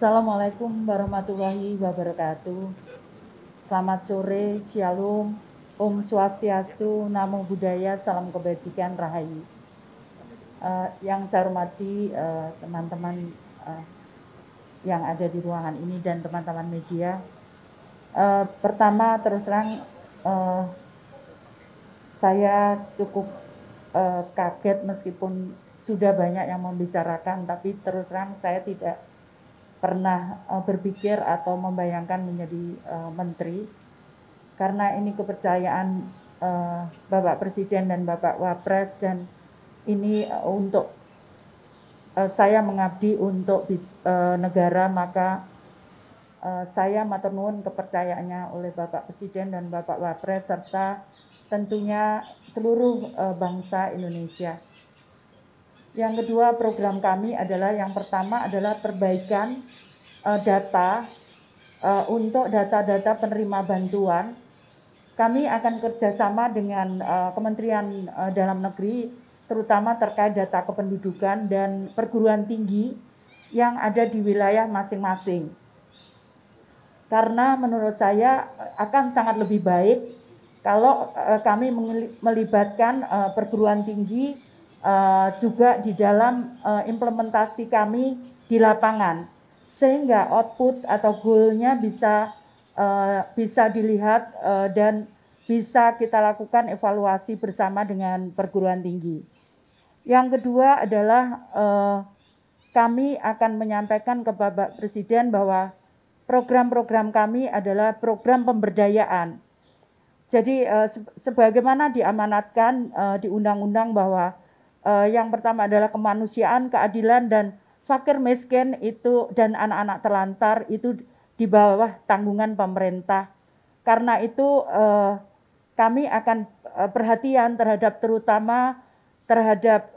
Assalamualaikum warahmatullahi wabarakatuh. Selamat sore, Shalom, Om Swastiastu, Namo Buddhaya, Salam Kebajikan, Rahayu. Uh, yang saya hormati eh, teman-teman uh, uh, yang ada di ruangan ini dan teman-teman media. Uh, pertama terus terang uh, saya cukup uh, kaget meskipun sudah banyak yang membicarakan, tapi terus terang saya tidak pernah uh, berpikir atau membayangkan menjadi uh, menteri karena ini kepercayaan uh, Bapak Presiden dan Bapak Wapres dan ini uh, untuk uh, saya mengabdi untuk uh, negara maka uh, saya matur kepercayaannya oleh Bapak Presiden dan Bapak Wapres serta tentunya seluruh uh, bangsa Indonesia. Yang kedua program kami adalah yang pertama adalah perbaikan uh, data uh, untuk data-data penerima bantuan. Kami akan kerjasama dengan uh, Kementerian uh, Dalam Negeri, terutama terkait data kependudukan dan perguruan tinggi yang ada di wilayah masing-masing. Karena menurut saya akan sangat lebih baik kalau kami melibatkan perguruan tinggi uh, juga di dalam uh, implementasi kami di lapangan sehingga output atau goalnya bisa uh, bisa dilihat uh, dan bisa kita lakukan evaluasi bersama dengan perguruan tinggi. Yang kedua adalah uh, kami akan menyampaikan ke Bapak Presiden bahwa program-program kami adalah program pemberdayaan. Jadi sebagaimana diamanatkan di undang-undang bahwa uh, yang pertama adalah kemanusiaan, keadilan dan fakir miskin itu dan anak-anak terlantar itu di bawah tanggungan pemerintah. Karena itu uh, kami akan eh, perhatian terhadap terutama terhadap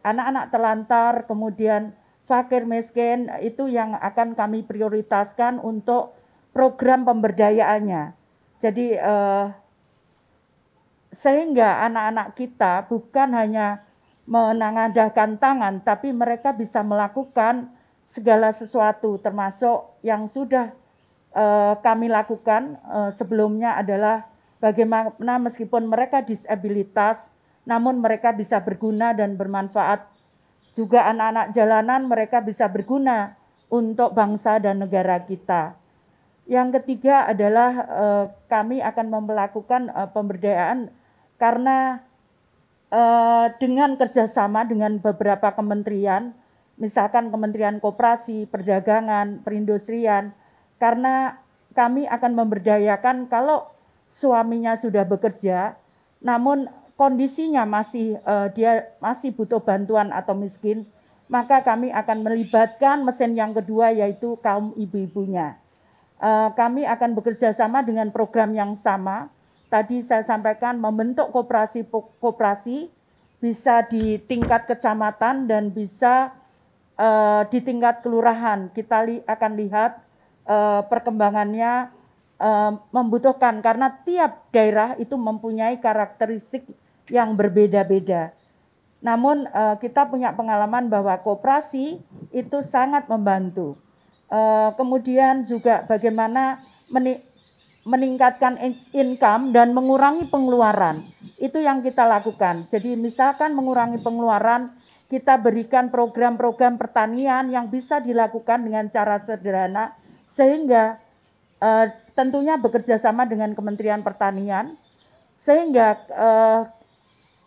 anak-anak uh, terlantar, kemudian fakir miskin itu yang akan kami prioritaskan untuk program pemberdayaannya. Jadi uh, sehingga anak-anak kita bukan hanya menangadahkan tangan, tapi mereka bisa melakukan segala sesuatu, termasuk yang sudah uh, kami lakukan uh, sebelumnya adalah bagaimana meskipun mereka disabilitas, namun mereka bisa berguna dan bermanfaat. Juga anak-anak jalanan mereka bisa berguna untuk bangsa dan negara kita. Yang ketiga adalah uh, kami akan melakukan uh, pemberdayaan karena Eh, dengan kerjasama dengan beberapa kementerian, misalkan Kementerian Koperasi, Perdagangan, Perindustrian, karena kami akan memberdayakan kalau suaminya sudah bekerja, namun kondisinya masih eh, dia masih butuh bantuan atau miskin, maka kami akan melibatkan mesin yang kedua yaitu kaum ibu-ibunya. Eh, kami akan bekerja sama dengan program yang sama tadi saya sampaikan membentuk kooperasi kooperasi bisa di tingkat kecamatan dan bisa uh, di tingkat kelurahan. Kita li akan lihat uh, perkembangannya uh, membutuhkan karena tiap daerah itu mempunyai karakteristik yang berbeda-beda. Namun uh, kita punya pengalaman bahwa kooperasi itu sangat membantu. Uh, kemudian juga bagaimana meningkatkan income dan mengurangi pengeluaran. Itu yang kita lakukan. Jadi misalkan mengurangi pengeluaran, kita berikan program-program pertanian yang bisa dilakukan dengan cara sederhana sehingga eh, tentunya bekerja sama dengan Kementerian Pertanian sehingga eh,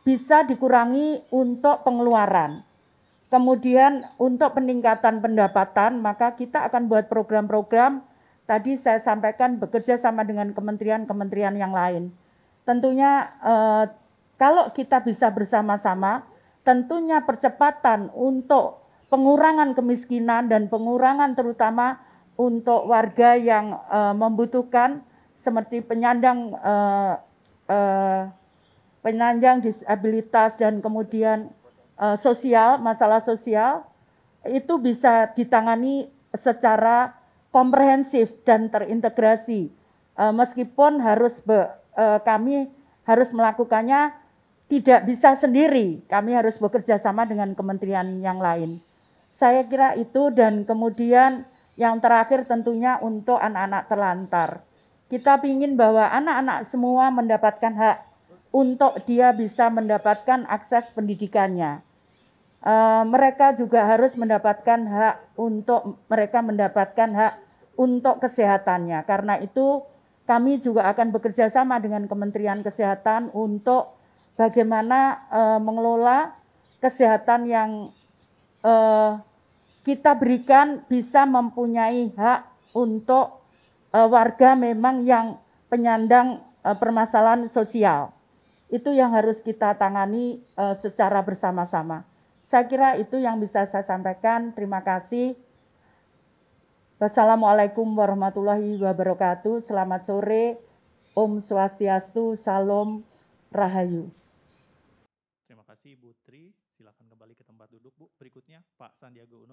bisa dikurangi untuk pengeluaran. Kemudian untuk peningkatan pendapatan, maka kita akan buat program-program tadi saya sampaikan bekerja sama dengan kementerian-kementerian yang lain. Tentunya eh, kalau kita bisa bersama-sama, tentunya percepatan untuk pengurangan kemiskinan dan pengurangan terutama untuk warga yang eh, membutuhkan seperti penyandang eh, eh, penyandang disabilitas dan kemudian eh, sosial masalah sosial itu bisa ditangani secara komprehensif dan terintegrasi. Eh, meskipun harus be, eh, kami harus melakukannya tidak bisa sendiri, kami harus bekerja sama dengan kementerian yang lain. Saya kira itu dan kemudian yang terakhir tentunya untuk anak-anak terlantar. Kita ingin bahwa anak-anak semua mendapatkan hak untuk dia bisa mendapatkan akses pendidikannya. E, mereka juga harus mendapatkan hak untuk mereka mendapatkan hak untuk kesehatannya. Karena itu kami juga akan bekerja sama dengan Kementerian Kesehatan untuk bagaimana uh, mengelola kesehatan yang uh, kita berikan bisa mempunyai hak untuk uh, warga memang yang penyandang uh, permasalahan sosial. Itu yang harus kita tangani uh, secara bersama-sama. Saya kira itu yang bisa saya sampaikan. Terima kasih. Wassalamualaikum warahmatullahi wabarakatuh. Selamat sore, Om Swastiastu, Salam, Rahayu. Terima kasih Bu Tri. Silakan kembali ke tempat duduk Bu. Berikutnya Pak Sandiaga Uno.